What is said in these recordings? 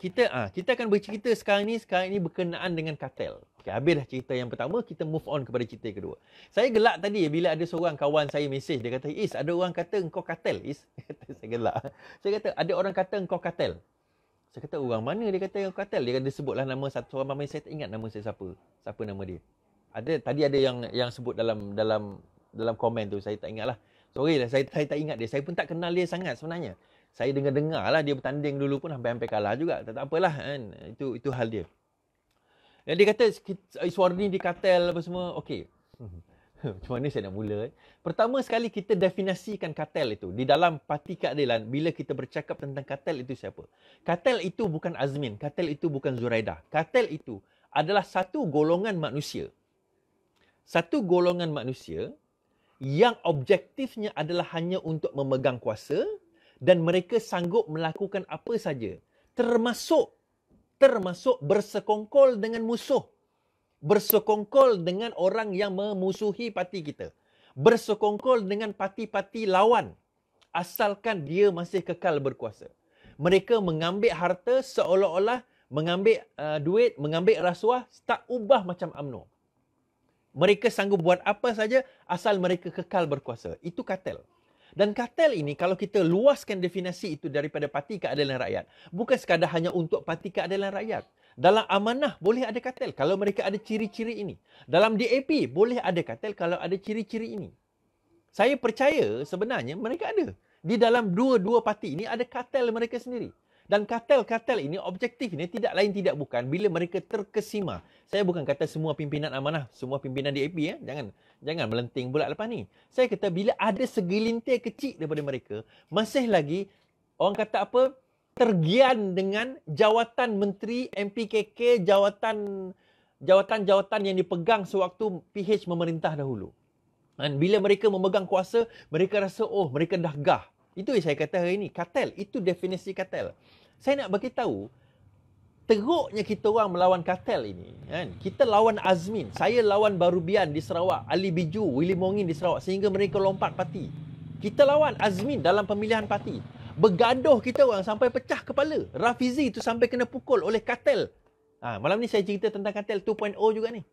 kita ah uh, kita akan bercerita sekarang ni sekarang ni berkenaan dengan kartel. Okey, habis dah cerita yang pertama, kita move on kepada cerita yang kedua. Saya gelak tadi bila ada seorang kawan saya mesej dia kata, "Is, ada orang kata engkau kartel." Is, saya gelak. Saya kata, "Ada orang kata engkau kartel." Saya kata, "Orang mana dia kata yang kartel?" Dia kata, "Sebutlah nama satu orang mamai saya tak ingat nama saya siapa. Siapa nama dia?" Ada tadi ada yang yang sebut dalam dalam dalam komen tu saya tak ingatlah. Sorry lah saya, saya tak ingat dia. Saya pun tak kenal dia sangat sebenarnya saya dengar-dengar lah dia bertanding dulu pun hampir-hampir kalah juga. Tak, tak apalah kan. Itu itu hal dia. Dan dia kata Iswarni eh, di katel apa semua. Okey. Hmm. Macam mana saya nak mula? Eh? Pertama sekali kita definasikan katel itu. Di dalam parti keadilan, bila kita bercakap tentang katel itu siapa? Katel itu bukan Azmin. Katel itu bukan Zuraida, Katel itu adalah satu golongan manusia. Satu golongan manusia yang objektifnya adalah hanya untuk memegang kuasa dan mereka sanggup melakukan apa saja termasuk termasuk bersekongkol dengan musuh bersekongkol dengan orang yang memusuhi parti kita bersekongkol dengan parti-parti lawan asalkan dia masih kekal berkuasa mereka mengambil harta seolah-olah mengambil uh, duit mengambil rasuah tak ubah macam amno mereka sanggup buat apa saja asal mereka kekal berkuasa itu katel dan kartel ini kalau kita luaskan definisi itu daripada parti keadilan rakyat, bukan sekadar hanya untuk parti keadilan rakyat. Dalam amanah boleh ada kartel kalau mereka ada ciri-ciri ini. Dalam DAP boleh ada kartel kalau ada ciri-ciri ini. Saya percaya sebenarnya mereka ada. Di dalam dua-dua parti ini ada kartel mereka sendiri. Dan kartel-kartel ini objektif ini tidak lain tidak bukan bila mereka terkesima. Saya bukan kata semua pimpinan amanah, semua pimpinan DAP ya, eh. jangan. Jangan melenting pula lepas ni. Saya kata bila ada segelintir kecil daripada mereka, masih lagi orang kata apa? tergian dengan jawatan menteri MPKK, jawatan jawatan-jawatan yang dipegang sewaktu PH memerintah dahulu. Dan bila mereka memegang kuasa, mereka rasa oh mereka dah gah. Itu yang saya kata hari ini, katel, itu definisi katel. Saya nak bagi tahu, teruknya kita orang melawan kartel ini kan kita lawan Azmin saya lawan Barubian di Sarawak Ali Biju Willy Mongin di Sarawak sehingga mereka lompat parti kita lawan Azmin dalam pemilihan parti bergaduh kita orang sampai pecah kepala Rafizi itu sampai kena pukul oleh kartel ha, malam ni saya cerita tentang kartel 2.0 juga ni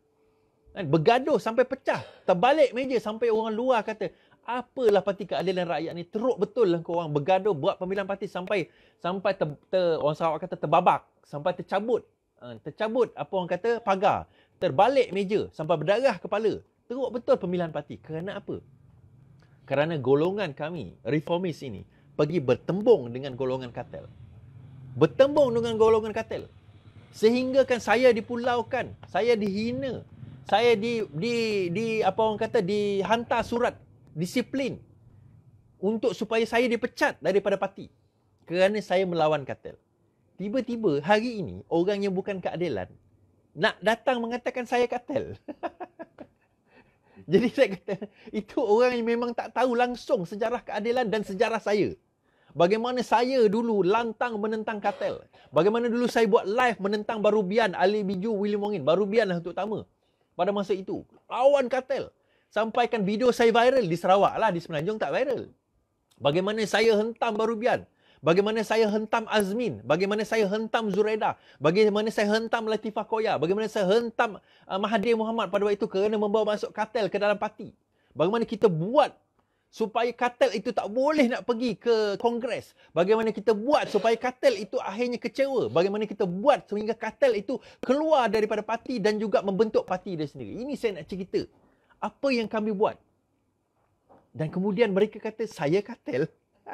kan bergaduh sampai pecah terbalik meja sampai orang luar kata apalah parti keadilan rakyat ni teruk betul lah kau orang bergaduh buat pemilihan parti sampai sampai ter, ter orang Sarawak kata terbabak sampai tercabut ha, tercabut apa orang kata pagar terbalik meja sampai berdarah kepala teruk betul pemilihan parti kerana apa kerana golongan kami reformis ini pergi bertembung dengan golongan katel bertembung dengan golongan katel kan saya dipulaukan saya dihina saya di di di apa orang kata dihantar surat disiplin untuk supaya saya dipecat daripada parti kerana saya melawan katil. Tiba-tiba hari ini orang yang bukan keadilan nak datang mengatakan saya katil. Jadi saya kata itu orang yang memang tak tahu langsung sejarah keadilan dan sejarah saya. Bagaimana saya dulu lantang menentang katil. Bagaimana dulu saya buat live menentang Barubian, Ali Biju, William Wongin. Barubian lah terutama pada masa itu. Lawan katil sampaikan video saya viral di Sarawak lah, di Semenanjung tak viral. Bagaimana saya hentam Barubian, bagaimana saya hentam Azmin, bagaimana saya hentam Zureda, bagaimana saya hentam Latifah Koya, bagaimana saya hentam uh, Mahathir Muhammad pada waktu itu kerana membawa masuk katel ke dalam parti. Bagaimana kita buat supaya katel itu tak boleh nak pergi ke kongres. Bagaimana kita buat supaya katel itu akhirnya kecewa. Bagaimana kita buat sehingga katel itu keluar daripada parti dan juga membentuk parti dia sendiri. Ini saya nak cerita apa yang kami buat? Dan kemudian mereka kata, saya katil.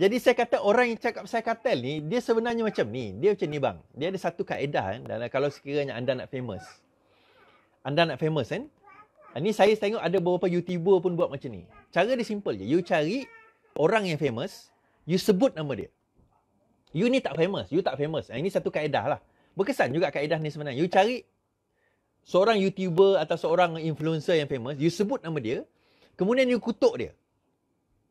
Jadi saya kata orang yang cakap saya katil ni, dia sebenarnya macam ni. Dia macam ni bang. Dia ada satu kaedah kan. Dan kalau sekiranya anda nak famous. Anda nak famous kan. Ini ah, saya tengok ada beberapa YouTuber pun buat macam ni. Cara dia simple je. You cari orang yang famous. You sebut nama dia. You ni tak famous. You tak famous. Ah, ini satu kaedah lah. Berkesan juga kaedah ni sebenarnya. You cari seorang YouTuber atau seorang influencer yang famous, you sebut nama dia, kemudian you kutuk dia.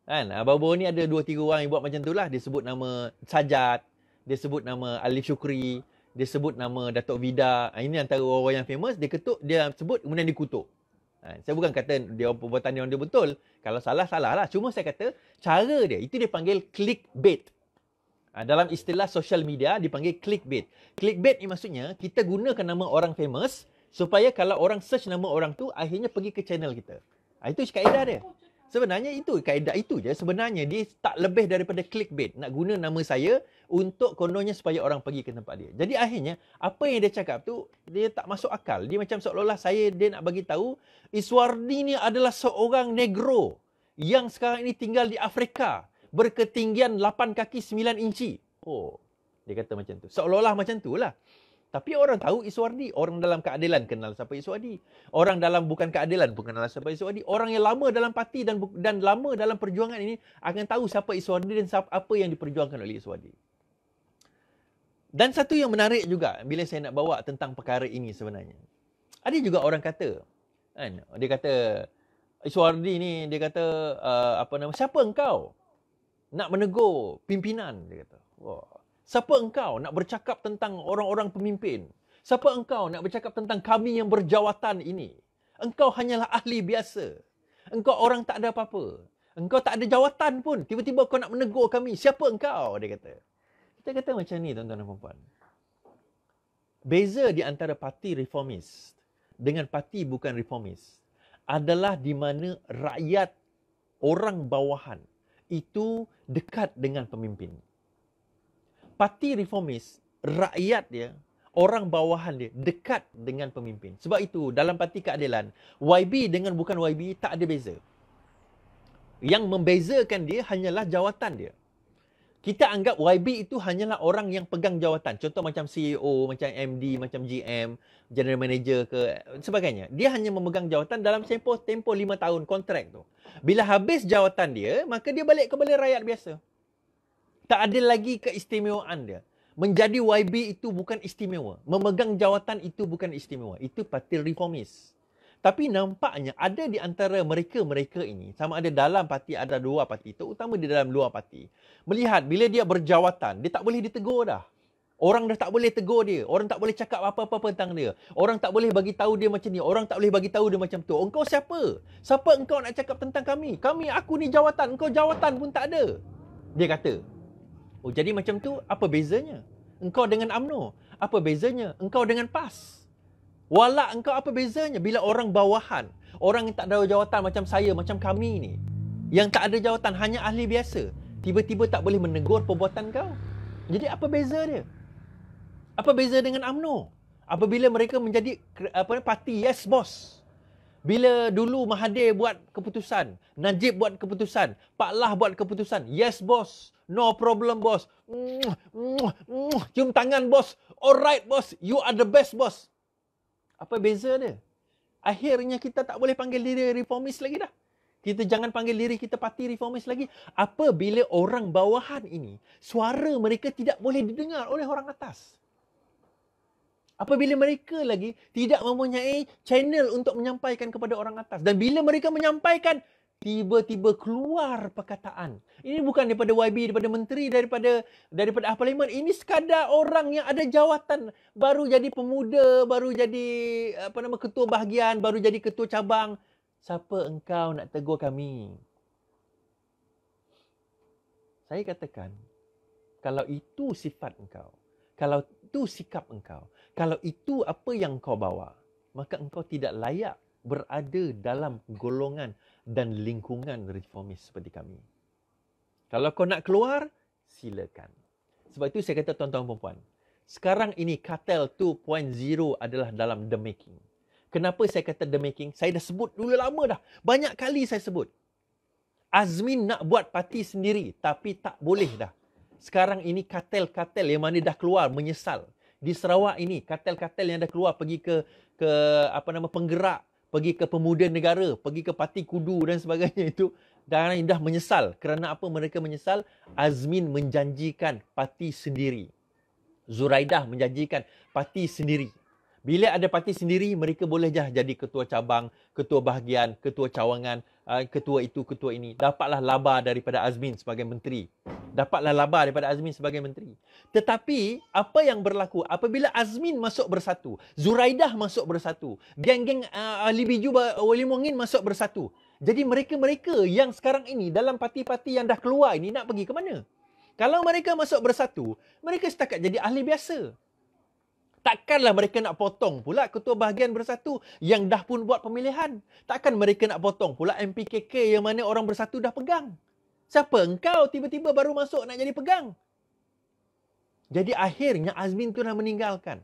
Kan? Baru-baru ni ada dua tiga orang yang buat macam tu lah. dia sebut nama Sajat, dia sebut nama Alif Syukri, dia sebut nama Datuk Vida. Ah, ini antara orang-orang yang famous, dia ketuk, dia sebut kemudian dia kutuk. Ah, saya bukan kata dia perbuatan dia dia betul. Kalau salah salah lah. Cuma saya kata cara dia itu dia panggil clickbait. Ah, dalam istilah social media dipanggil clickbait. Clickbait ni maksudnya kita gunakan nama orang famous supaya kalau orang search nama orang tu akhirnya pergi ke channel kita. Ah itu kaedah dia. Sebenarnya itu kaedah itu je sebenarnya dia tak lebih daripada clickbait nak guna nama saya untuk kononnya supaya orang pergi ke tempat dia. Jadi akhirnya apa yang dia cakap tu dia tak masuk akal. Dia macam seolah-olah saya dia nak bagi tahu Iswardi ni adalah seorang negro yang sekarang ini tinggal di Afrika berketinggian 8 kaki 9 inci. Oh, dia kata macam tu. Seolah-olah macam tu lah. Tapi orang tahu Iswardi. Orang dalam keadilan kenal siapa Iswardi. Orang dalam bukan keadilan pun kenal siapa Iswardi. Orang yang lama dalam parti dan dan lama dalam perjuangan ini akan tahu siapa Iswardi dan siapa, apa yang diperjuangkan oleh Iswardi. Dan satu yang menarik juga bila saya nak bawa tentang perkara ini sebenarnya. Ada juga orang kata, kan? dia kata Iswardi ni, dia kata uh, apa nama, siapa engkau nak menegur pimpinan? Dia kata, wah, Siapa engkau nak bercakap tentang orang-orang pemimpin? Siapa engkau nak bercakap tentang kami yang berjawatan ini? Engkau hanyalah ahli biasa. Engkau orang tak ada apa-apa. Engkau tak ada jawatan pun. Tiba-tiba kau nak menegur kami. Siapa engkau? Dia kata. Kita kata macam ni tuan-tuan dan perempuan. Beza di antara parti reformis dengan parti bukan reformis adalah di mana rakyat orang bawahan itu dekat dengan pemimpin parti reformis rakyat dia orang bawahan dia dekat dengan pemimpin sebab itu dalam parti keadilan YB dengan bukan YB tak ada beza yang membezakan dia hanyalah jawatan dia kita anggap YB itu hanyalah orang yang pegang jawatan contoh macam CEO macam MD macam GM general manager ke sebagainya dia hanya memegang jawatan dalam tempoh tempoh 5 tahun kontrak tu bila habis jawatan dia maka dia balik kepada rakyat biasa tak ada lagi keistimewaan dia. Menjadi YB itu bukan istimewa. Memegang jawatan itu bukan istimewa. Itu parti reformis. Tapi nampaknya ada di antara mereka-mereka ini, sama ada dalam parti, ada dua parti, terutama di dalam luar parti, melihat bila dia berjawatan, dia tak boleh ditegur dah. Orang dah tak boleh tegur dia. Orang tak boleh cakap apa-apa tentang dia. Orang tak boleh bagi tahu dia macam ni. Orang tak boleh bagi tahu dia macam tu. Engkau siapa? Siapa engkau nak cakap tentang kami? Kami, aku ni jawatan. Engkau jawatan pun tak ada. Dia kata. Oh jadi macam tu apa bezanya? Engkau dengan AMNO apa bezanya? Engkau dengan PAS. Wala engkau apa bezanya bila orang bawahan, orang yang tak ada jawatan macam saya, macam kami ni. Yang tak ada jawatan hanya ahli biasa. Tiba-tiba tak boleh menegur perbuatan kau. Jadi apa beza dia? Apa beza dengan UMNO? Apabila mereka menjadi apa parti yes boss. Bila dulu Mahathir buat keputusan, Najib buat keputusan, Pak Lah buat keputusan. Yes bos, no problem bos. Cium tangan bos. Alright bos, you are the best bos. Apa beza dia? Akhirnya kita tak boleh panggil diri reformis lagi dah. Kita jangan panggil diri kita parti reformis lagi. Apa bila orang bawahan ini, suara mereka tidak boleh didengar oleh orang atas. Apabila mereka lagi tidak mempunyai channel untuk menyampaikan kepada orang atas. Dan bila mereka menyampaikan, tiba-tiba keluar perkataan. Ini bukan daripada YB, daripada menteri, daripada daripada parlimen. Ini sekadar orang yang ada jawatan. Baru jadi pemuda, baru jadi apa nama ketua bahagian, baru jadi ketua cabang. Siapa engkau nak tegur kami? Saya katakan, kalau itu sifat engkau, kalau itu sikap engkau, kalau itu apa yang kau bawa, maka engkau tidak layak berada dalam golongan dan lingkungan reformis seperti kami. Kalau kau nak keluar, silakan. Sebab itu saya kata tuan-tuan dan sekarang ini kartel 2.0 adalah dalam the making. Kenapa saya kata the making? Saya dah sebut dulu lama dah. Banyak kali saya sebut. Azmin nak buat parti sendiri tapi tak boleh dah. Sekarang ini kartel-kartel yang mana dah keluar menyesal di Sarawak ini kartel-kartel yang dah keluar pergi ke ke apa nama penggerak pergi ke pemuda negara pergi ke parti kudu dan sebagainya itu dan indah menyesal kerana apa mereka menyesal Azmin menjanjikan parti sendiri Zuraidah menjanjikan parti sendiri bila ada parti sendiri, mereka boleh je jadi ketua cabang, ketua bahagian, ketua cawangan, eh, ketua itu, ketua ini. Dapatlah laba daripada Azmin sebagai menteri. Dapatlah laba daripada Azmin sebagai menteri. Tetapi, apa yang berlaku apabila Azmin masuk bersatu, Zuraidah masuk bersatu, geng-geng uh, Ali Biju Wali Mungin masuk bersatu. Jadi mereka-mereka yang sekarang ini dalam parti-parti yang dah keluar ini nak pergi ke mana? Kalau mereka masuk bersatu, mereka setakat jadi ahli biasa. Takkanlah mereka nak potong pula Ketua Bahagian Bersatu yang dah pun buat pemilihan. Takkan mereka nak potong pula MPKK yang mana orang bersatu dah pegang. Siapa engkau tiba-tiba baru masuk nak jadi pegang? Jadi akhirnya Azmin tu dah meninggalkan.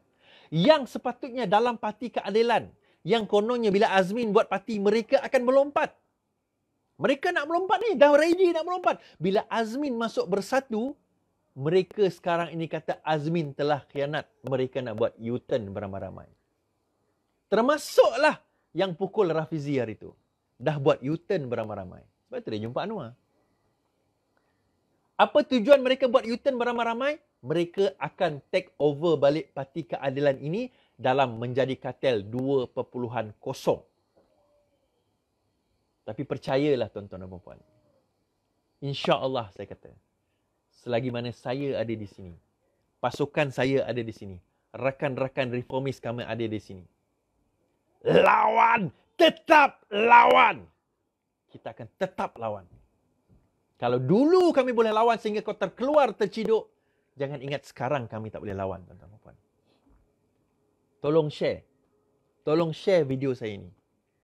Yang sepatutnya dalam parti keadilan. Yang kononnya bila Azmin buat parti mereka akan melompat. Mereka nak melompat ni. Dah ready nak melompat. Bila Azmin masuk bersatu, mereka sekarang ini kata Azmin telah kianat Mereka nak buat U-turn beramai-ramai. Termasuklah yang pukul Rafizi hari itu. Dah buat U-turn beramai-ramai. Sebab itu dia jumpa Anwar. Apa tujuan mereka buat U-turn beramai-ramai? Mereka akan take over balik parti keadilan ini dalam menjadi katel 2.0. Tapi percayalah tuan-tuan dan puan-puan. InsyaAllah saya kata selagi mana saya ada di sini. Pasukan saya ada di sini. Rakan-rakan reformis kami ada di sini. Lawan! Tetap lawan! Kita akan tetap lawan. Kalau dulu kami boleh lawan sehingga kau terkeluar, terciduk. Jangan ingat sekarang kami tak boleh lawan, tuan-tuan. Tolong share. Tolong share video saya ini.